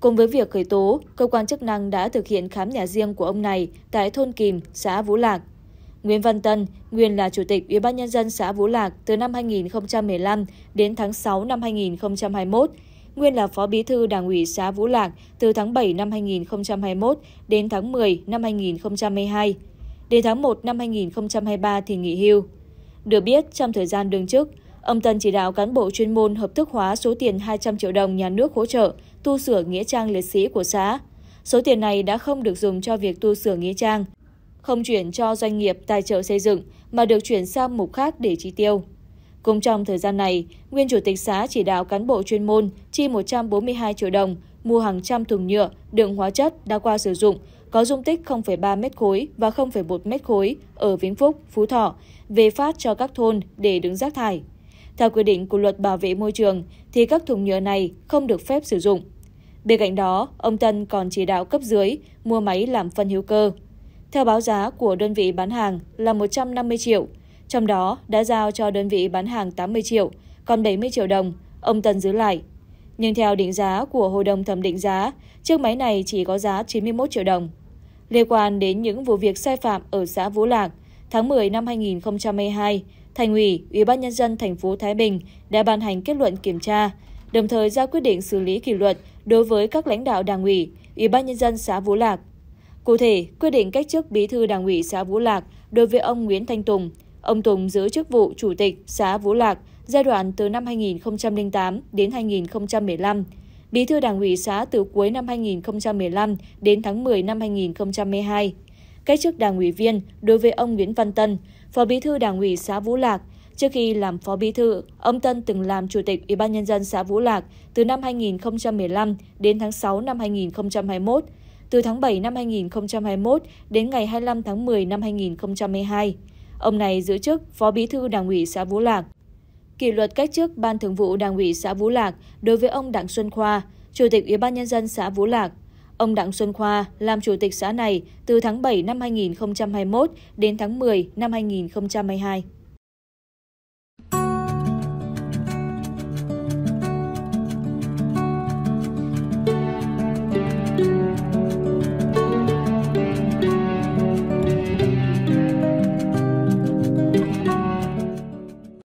Cùng với việc khởi tố, cơ quan chức năng đã thực hiện khám nhà riêng của ông này tại thôn Kìm, xã Vũ Lạc. Nguyễn Văn Tân, nguyên là Chủ tịch Ủy ban Nhân dân xã Vũ Lạc từ năm 2015 đến tháng 6 năm 2021, nguyên là Phó Bí thư Đảng ủy xã Vũ Lạc từ tháng 7 năm 2021 đến tháng 10 năm 2022. Đến tháng 1 năm 2023 thì nghỉ hưu. Được biết, trong thời gian đương chức, Ông Tân chỉ đạo cán bộ chuyên môn hợp thức hóa số tiền 200 triệu đồng nhà nước hỗ trợ tu sửa nghĩa trang liệt sĩ của xã. Số tiền này đã không được dùng cho việc tu sửa nghĩa trang, không chuyển cho doanh nghiệp tài trợ xây dựng mà được chuyển sang mục khác để chi tiêu. Cũng trong thời gian này, nguyên chủ tịch xã chỉ đạo cán bộ chuyên môn chi 142 triệu đồng mua hàng trăm thùng nhựa đựng hóa chất đã qua sử dụng có dung tích 0,3 mét khối và 0,1 mét khối ở Vĩnh Phúc, Phú Thọ về phát cho các thôn để đứng rác thải. Theo quy định của luật bảo vệ môi trường thì các thùng nhựa này không được phép sử dụng. Bên cạnh đó, ông Tân còn chỉ đạo cấp dưới mua máy làm phân hữu cơ. Theo báo giá của đơn vị bán hàng là 150 triệu, trong đó đã giao cho đơn vị bán hàng 80 triệu, còn 70 triệu đồng, ông Tân giữ lại. Nhưng theo định giá của Hội đồng thẩm định giá, chiếc máy này chỉ có giá 91 triệu đồng. Liên quan đến những vụ việc sai phạm ở xã Vũ Lạc, tháng 10 năm 2022, Thành ủy, Ủy ban nhân dân thành phố Thái Bình đã ban hành kết luận kiểm tra, đồng thời ra quyết định xử lý kỷ luật đối với các lãnh đạo Đảng ủy, Ủy ban nhân dân xã Vũ Lạc. Cụ thể, quyết định cách chức Bí thư Đảng ủy xã Vũ Lạc đối với ông Nguyễn Thanh Tùng. Ông Tùng giữ chức vụ Chủ tịch xã Vũ Lạc giai đoạn từ năm 2008 đến 2015, Bí thư Đảng ủy xã từ cuối năm 2015 đến tháng 10 năm 2012. Cách chức Đảng ủy viên đối với ông Nguyễn Văn Tân, Phó Bí thư Đảng ủy xã Vũ Lạc. Trước khi làm Phó Bí thư, ông Tân từng làm Chủ tịch Ủy ban nhân dân xã Vũ Lạc từ năm 2015 đến tháng 6 năm 2021, từ tháng 7 năm 2021 đến ngày 25 tháng 10 năm 2022. Ông này giữ chức Phó Bí thư Đảng ủy xã Vũ Lạc. Kỷ luật cách chức Ban Thường vụ Đảng ủy xã Vũ Lạc đối với ông Đặng Xuân Khoa, Chủ tịch Ủy ban nhân dân xã Vũ Lạc Ông Đặng Xuân Khoa làm chủ tịch xã này từ tháng 7 năm 2021 đến tháng 10 năm 2022.